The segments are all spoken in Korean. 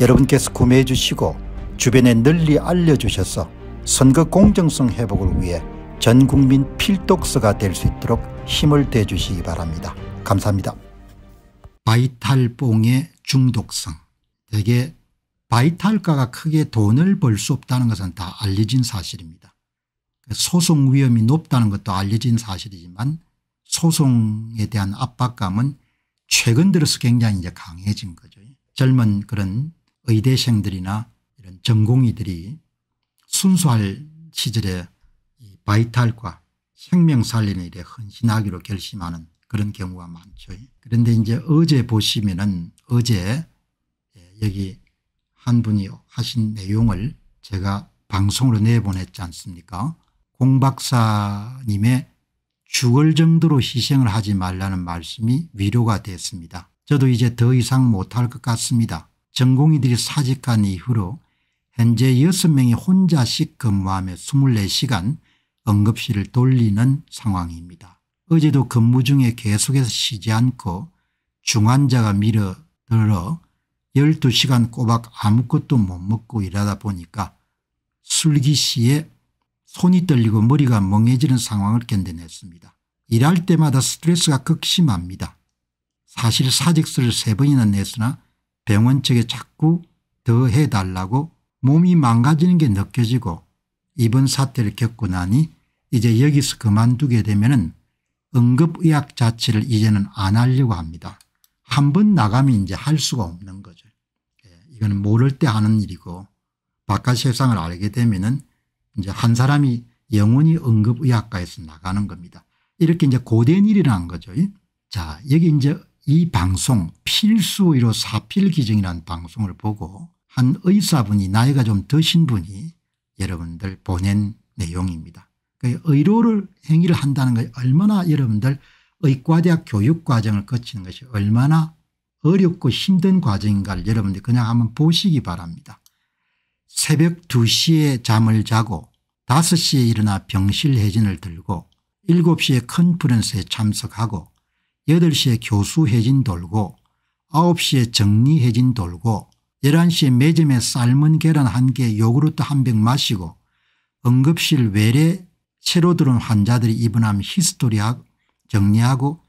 여러분께서 구매해 주시고 주변에 널리 알려주셔서 선거 공정성 회복을 위해 전국민 필독서가 될 수 있도록 힘을 대주시기 바랍니다. 감사합니다. 바이탈뽕의 중독성 대개 바이탈가가 크게 돈을 벌 수 없다는 것은 다 알려진 사실입니다. 소송 위험이 높다는 것도 알려진 사실이지만 소송에 대한 압박감은 최근 들어서 굉장히 이제 강해진 거죠. 젊은 그런 의대생들이나 이런 전공의들이 순수할 시절에 이 바이탈과 생명 살리는 일에 헌신하기로 결심하는 그런 경우가 많죠. 그런데 이제 어제 보시면은 어제 예, 여기 한 분이 하신 내용을 제가 방송으로 내보냈지 않습니까 공 박사님의 죽을 정도로 희생을 하지 말라는 말씀이 위로가 됐습니다. 저도 이제 더 이상 못할 것 같습니다. 전공의들이 사직한 이후로 현재 6명이 혼자씩 근무하며 24시간 응급실을 돌리는 상황입니다. 어제도 근무 중에 계속해서 쉬지 않고 중환자가 밀어들어 12시간 꼬박 아무것도 못 먹고 일하다 보니까 술기씨에 손이 떨리고 머리가 멍해지는 상황을 견뎌냈습니다. 일할 때마다 스트레스가 극심합니다. 사실 사직서를 세 번이나 냈으나 병원 측에 자꾸 더 해달라고 몸이 망가지는 게 느껴지고 이번 사태를 겪고 나니 이제 여기서 그만두게 되면 응급의학 자체를 이제는 안 하려고 합니다. 한 번 나가면 이제 할 수가 없는 거죠. 예, 이거 모를 때 하는 일이고 바깥 세상을 알게 되면 이제 한 사람이 영원히 응급의학과에서 나가는 겁니다. 이렇게 이제 고된 일이라는 거죠. 자 여기 이제 이 방송 필수의로 사필기증이라는 방송을 보고 한 의사분이 나이가 좀 드신 분이 여러분들 보낸 내용입니다. 그 의료를 행위를 한다는 것이 얼마나 여러분들 의과대학 교육과정을 거치는 것이 얼마나 어렵고 힘든 과정인가를 여러분들 그냥 한번 보시기 바랍니다. 새벽 2시에 잠을 자고 5시에 일어나 병실 회진을 들고 7시에 컨퍼런스에 참석하고 8시에 교수해진 돌고 9시에 정리해진 돌고 11시에 매점에 삶은 계란 한 개 요구르트 한 병 마시고 응급실 외래 채로 들은 환자들이 입원함 히스토리학 정리하고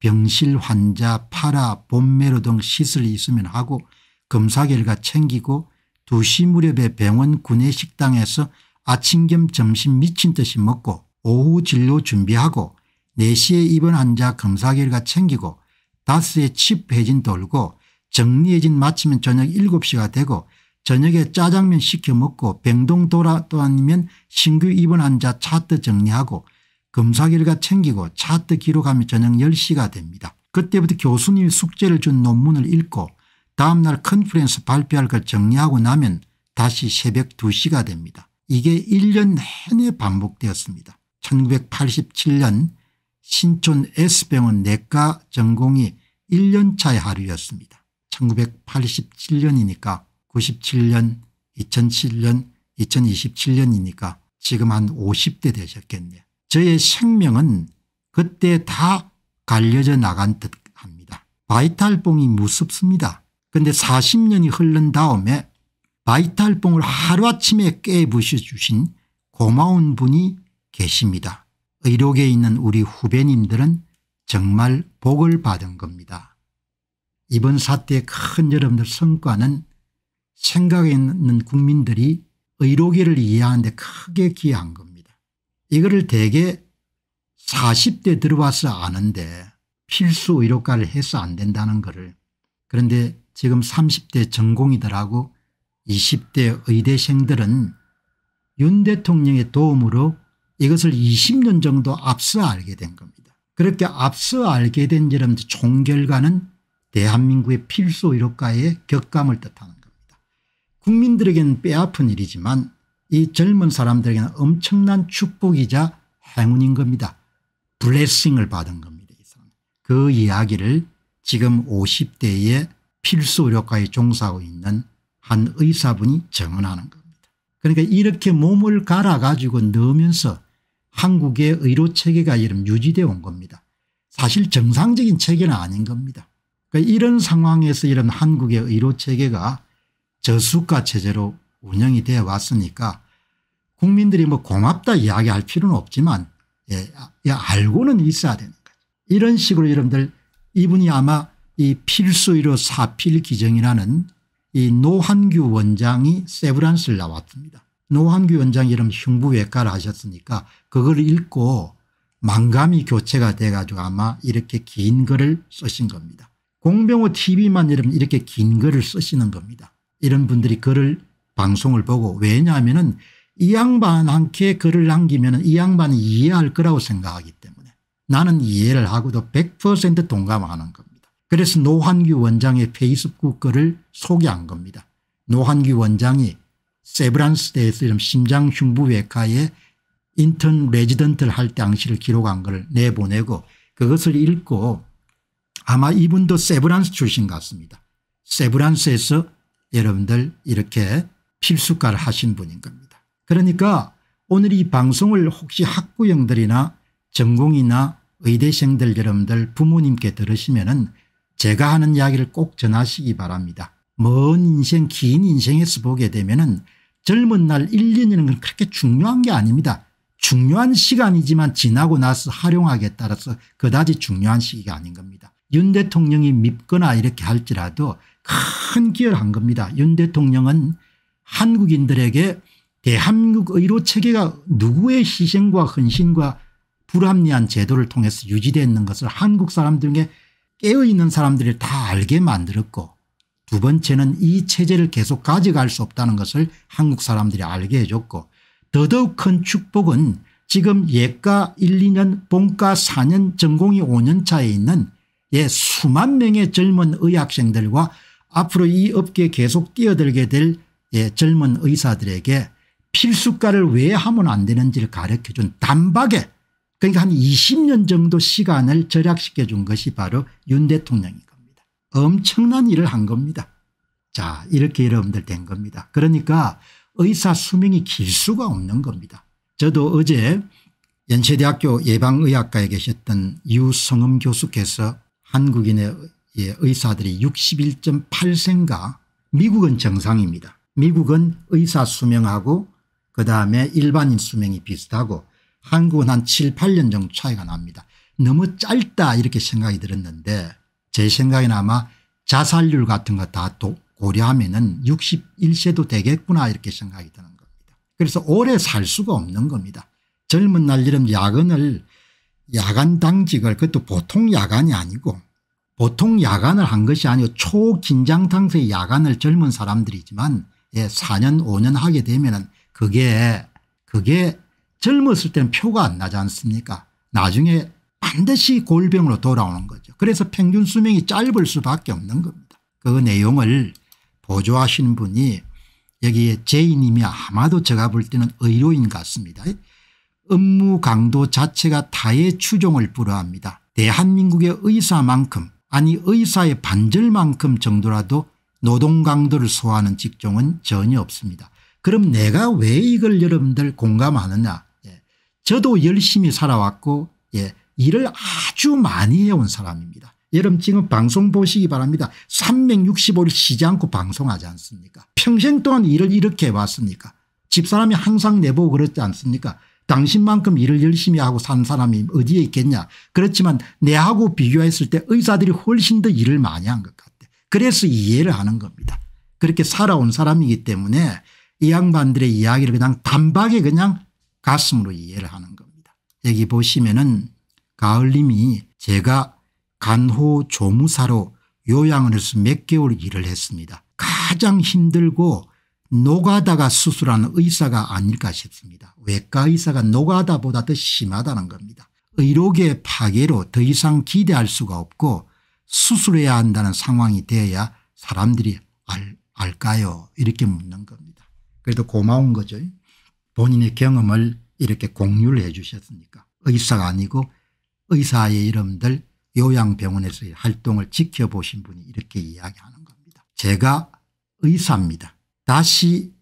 병실 환자 파라 본메로 등 시설이 있으면 하고 검사 결과 챙기고 2시 무렵에 병원 구내식당에서 아침 겸 점심 미친 듯이 먹고 오후 진료 준비하고 4시에 입원 환자 검사 결과 챙기고 5시에 칩 회진 돌고 정리해진 마치면 저녁 7시가 되고 저녁에 짜장면 시켜 먹고 병동 돌아또아니면 신규 입원 환자 차트 정리하고 검사 결과 챙기고 차트 기록하면 저녁 10시가 됩니다. 그때부터 교수님이 숙제를 준 논문을 읽고 다음날 컨퍼런스 발표할 걸 정리하고 나면 다시 새벽 2시가 됩니다. 이게 1년 내내 반복되었습니다. 1987년 신촌 S병원 내과 전공이 1년차의 하루였습니다. 1987년이니까 97년 2007년 2027년이니까 지금 한 50대 되셨겠네요. 저의 생명은 그때 다 갈려져 나간 듯 합니다. 바이탈봉이 무섭습니다. 그런데 40년이 흐른 다음에 바이탈봉을 하루아침에 깨부셔 주신 고마운 분이 계십니다. 의료계에 있는 우리 후배님들은 정말 복을 받은 겁니다. 이번 사태의 큰 여러분들 성과는 생각에 있는 국민들이 의료계를 이해하는 데 크게 기여한 겁니다. 이거를 대개 40대 들어와서 아는데 필수 의료과를 해서 안 된다는 거를 그런데 지금 30대 전공이더라고 20대 의대생들은 윤 대통령의 도움으로 이것을 20년 정도 앞서 알게 된 겁니다. 그렇게 앞서 알게 된 이런 종결과는 대한민국의 필수 의료가의 격감을 뜻하는 겁니다. 국민들에게는 뼈아픈 일이지만 이 젊은 사람들에게는 엄청난 축복이자 행운인 겁니다. 블레싱을 받은 겁니다. 그 이야기를 지금 50대의 필수 의료가에 종사하고 있는 한 의사분이 증언하는 겁니다. 그러니까 이렇게 몸을 갈아가지고 넣으면서 한국의 의료 체계가 이런 유지되어 온 겁니다. 사실 정상적인 체계는 아닌 겁니다. 그러니까 이런 상황에서 이런 한국의 의료 체계가 저수가 체제로 운영이 되어 왔으니까 국민들이 뭐 고맙다 이야기할 필요는 없지만 예, 예, 알고는 있어야 되는 거죠. 이런 식으로 여러분들 이분이 아마 이 필수의료 사필 기정이라는 이 노한규 원장이 세브란스를 나왔습니다. 노환규 원장 이름 흉부외과를 하셨으니까 그걸 읽고 만감이 교체가 돼 가지고 아마 이렇게 긴 글을 쓰신 겁니다. 공병호 tv만 이름 이렇게 긴 글을 쓰시는 겁니다. 이런 분들이 글을 방송을 보고 왜냐하면 이 양반한테 글을 남기면 이 양반이 이해할 거라고 생각하기 때문에 나는 이해를 하고도 100% 동감하는 겁니다. 그래서 노환규 원장의 페이스북 글을 소개한 겁니다. 노환규 원장이 세브란스대에서 이런 심장흉부외과에 인턴 레지던트를 할 당시를 기록한 걸 내보내고 그것을 읽고 아마 이분도 세브란스 출신 같습니다. 세브란스에서 여러분들 이렇게 필수과를 하신 분인 겁니다. 그러니까 오늘 이 방송을 혹시 학부형들이나 전공이나 의대생들 여러분들 부모님께 들으시면 은 제가 하는 이야기를 꼭 전하시기 바랍니다. 먼 인생 긴 인생에서 보게 되면 은 젊은 날 1, 2년은 그렇게 중요한 게 아닙니다. 중요한 시간이지만 지나고 나서 활용하기에 따라서 그다지 중요한 시기가 아닌 겁니다. 윤 대통령이 밉거나 이렇게 할지라도 큰 기여를 한 겁니다. 윤 대통령은 한국인들에게 대한민국 의료 체계가 누구의 희생과 헌신과 불합리한 제도를 통해서 유지되는 것을 한국 사람들 중에 깨어있는 사람들을 다 알게 만들었고 두 번째는 이 체제를 계속 가져갈 수 없다는 것을 한국 사람들이 알게 해줬고 더더욱 큰 축복은 지금 예가 1 2년 본가 4년 전공이 5년 차에 있는 예 수만 명의 젊은 의학생들과 앞으로 이 업계에 계속 뛰어들게 될 예, 젊은 의사들에게 필수과를 왜 하면 안 되는지를 가르쳐준 단박에 그러니까 한 20년 정도 시간을 절약시켜준 것이 바로 윤 대통령입니다. 엄청난 일을 한 겁니다. 자 이렇게 여러분들 된 겁니다. 그러니까 의사 수명이 길 수가 없는 겁니다. 저도 어제 연세대학교 예방의학과에 계셨던 유성음 교수께서 한국인의 의사들이 61.8세인가 미국은 정상입니다. 미국은 의사 수명하고 그다음에 일반인 수명이 비슷하고 한국은 한 7, 8년 정도 차이가 납니다. 너무 짧다 이렇게 생각이 들었는데 제 생각에는 아마 자살률 같은 거다또 고려하면 은 61세도 되겠구나 이렇게 생각이 드는 겁니다. 그래서 오래 살 수가 없는 겁니다. 젊은 날이름 야근을 야간 당직을 그것도 보통 야간이 아니고 보통 야간을 한 것이 아니고 초긴장 당시의 야간을 젊은 사람들이지만 예, 4년 5년 하게 되면 은 그게 그게 젊었을 때는 표가 안 나지 않습니까 나중에 반드시 골병으로 돌아오는 거죠. 그래서 평균 수명이 짧을 수밖에 없는 겁니다. 그 내용을 보조하시는 분이 여기에 제이님이 아마도 제가 볼 때는 의료인 같습니다. 업무 강도 자체가 타의 추종을 불허합니다. 대한민국의 의사만큼 아니 의사의 반절만큼 정도라도 노동 강도를 소화하는 직종은 전혀 없습니다. 그럼 내가 왜 이걸 여러분들 공감하느냐. 예. 저도 열심히 살아왔고 예. 일을 아주 많이 해온 사람입니다. 여러분 지금 방송 보시기 바랍니다. 365일 쉬지 않고 방송하지 않습니까 평생 동안 일을 이렇게 해왔습니까 집사람이 항상 내보고 그랬지 않습니까 당신만큼 일을 열심히 하고 산 사람이 어디에 있겠냐 그렇지만 내하고 비교했을 때 의사들이 훨씬 더 일을 많이 한 것 같아 그래서 이해를 하는 겁니다. 그렇게 살아온 사람이기 때문에 이 양반들의 이야기를 그냥 단박에 그냥 가슴으로 이해를 하는 겁니다. 여기 보시면은 가을님이 제가 간호조무사로 요양원에서 몇 개월 일을 했습니다. 가장 힘들고 노가다가 수술하는 의사가 아닐까 싶습니다. 외과 의사가 노가다보다 더 심하다는 겁니다. 의료계 파괴로 더 이상 기대할 수가 없고 수술해야 한다는 상황이 돼야 사람들이 알, 알까요 이렇게 묻는 겁니다. 그래도 고마운 거죠. 본인의 경험을 이렇게 공유를 해 주셨으니까 의사가 아니고 의사의 이름들 요양병원에서의 활동을 지켜보신 분이 이렇게 이야기하는 겁니다. 제가 의사입니다. 다시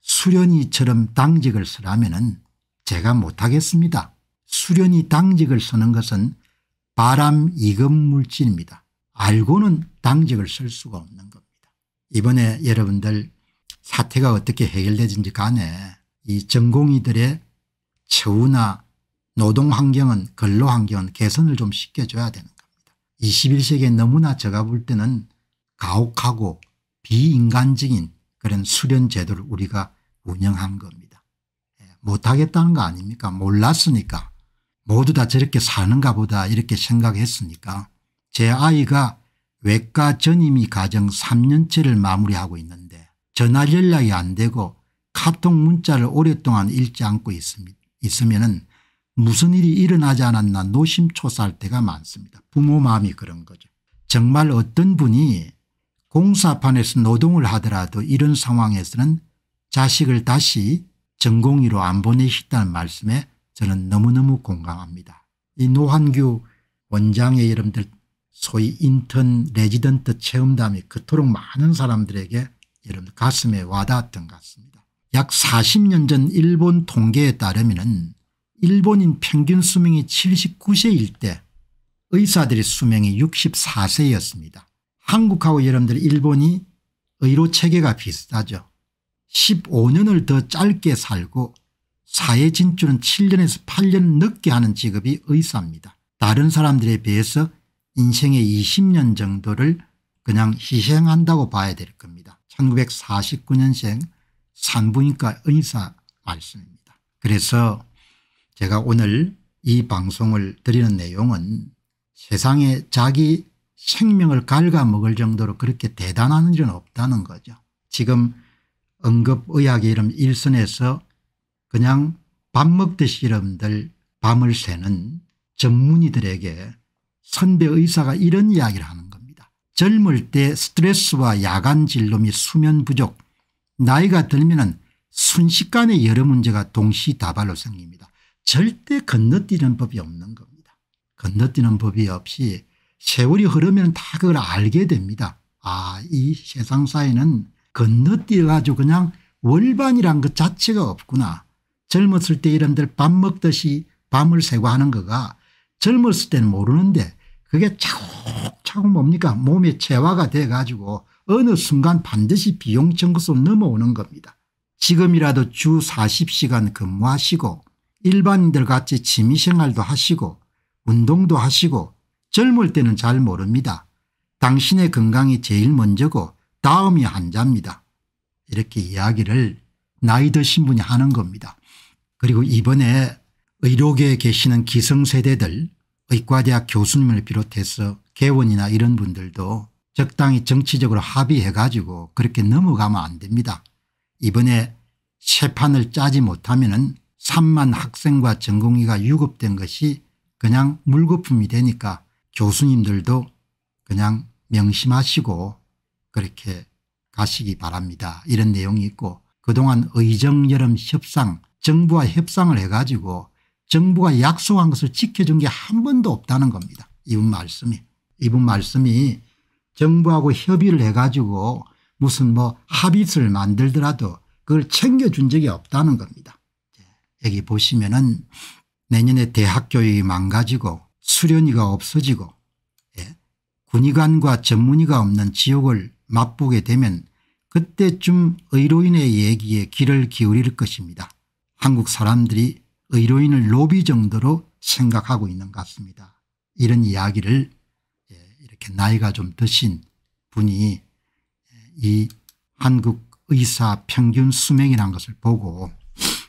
수련이처럼 당직을 쓰라면 제가 못하겠습니다. 수련이 당직을 쓰는 것은 바람 이금 물질입니다. 알고는 당직을 쓸 수가 없는 겁니다. 이번에 여러분들 사태가 어떻게 해결되든지 간에 이 전공의들의 처우나 노동환경은 근로환경은 개선을 좀 시켜줘야 되는 겁니다. 21세기에 너무나 제가 볼 때는 가혹하고 비인간적인 그런 수련 제도를 우리가 운영한 겁니다. 예, 못하겠다는 거 아닙니까 몰랐으니까 모두 다 저렇게 사는가 보다 이렇게 생각했으니까 제 아이가 외과 전임이 가정 3년째를 마무리하고 있는데 전화 연락이 안 되고 카톡 문자를 오랫동안 읽지 않고 있으면 은 무슨 일이 일어나지 않았나 노심초사할 때가 많습니다. 부모 마음이 그런 거죠. 정말 어떤 분이 공사판에서 노동을 하더라도 이런 상황에서는 자식을 다시 전공의로 안 보내시다는 말씀에 저는 너무너무 공감합니다. 이 노한규 원장의 여러분들 소위 인턴 레지던트 체험담이 그토록 많은 사람들에게 여러분 가슴에 와닿았던 것 같습니다. 약 40년 전 일본 통계에 따르면 일본인 평균 수명이 79세일 때 의사들의 수명이 64세였습니다. 한국하고 여러분들 일본이 의료 체계가 비슷하죠. 15년을 더 짧게 살고 사회 진출은 7년에서 8년 늦게 하는 직업이 의사입니다. 다른 사람들에 비해서 인생의 20년 정도를 그냥 희생한다고 봐야 될 겁니다. 1949년생 산부인과 의사 말씀입니다. 그래서 제가 오늘 이 방송을 드리는 내용은 세상에 자기 생명을 갉아먹을 정도로 그렇게 대단한 일은 없다는 거죠. 지금 응급의학의 이름 일선에서 그냥 밥 먹듯이 여러분들 밤을 새는 전문의들에게 선배 의사가 이런 이야기를 하는 겁니다. 젊을 때 스트레스와 야간 진료 및 수면 부족 나이가 들면 순식간에 여러 문제가 동시다발로 생깁니다. 절대 건너뛰는 법이 없는 겁니다. 건너뛰는 법이 없이 세월이 흐르면 다 그걸 알게 됩니다. 아이 세상 사회는 건너뛰어가지고 그냥 월반이란 것 자체가 없구나. 젊었을 때 이런들 밥 먹듯이 밤을 새고 하는 거가 젊었을 때는 모르는데 그게 차곡차곡 뭡니까 몸에 재화가 돼 가지고 어느 순간 반드시 비용 청구서 넘어오는 겁니다. 지금이라도 주 40시간 근무하시고 일반인들 같이 취미생활도 하시고 운동도 하시고 젊을 때는 잘 모릅니다. 당신의 건강이 제일 먼저고 다음이 환자입니다. 이렇게 이야기를 나이 드신 분이 하는 겁니다. 그리고 이번에 의료계에 계시는 기성세대들 의과대학 교수님을 비롯해서 개원이나 이런 분들도 적당히 정치적으로 합의해 가지고 그렇게 넘어가면 안 됩니다. 이번에 세판을 짜지 못하면 은 3만 학생과 전공의가 유급된 것이 그냥 물거품이 되니까 교수님들도 그냥 명심하시고 그렇게 가시기 바랍니다. 이런 내용이 있고 그동안 의정여름 협상 정부와 협상을 해가지고 정부가 약속한 것을 지켜준 게 한 번도 없다는 겁니다. 이분 말씀이 이분 말씀이 정부하고 협의를 해가지고 무슨 뭐 합의서를 만들더라도 그걸 챙겨준 적이 없다는 겁니다. 여기 보시면은 내년에 대학 교육이 망가지고 수련이가 없어지고 예. 군의관과 전문의가 없는 지옥을 맛보게 되면 그때쯤 의료인의 얘기에 귀를 기울일 것입니다. 한국 사람들이 의료인을 로비 정도로 생각하고 있는 것 같습니다. 이런 이야기를 예, 이렇게 나이가 좀 드신 분이 예, 이 한국 의사 평균 수명이란 것을 보고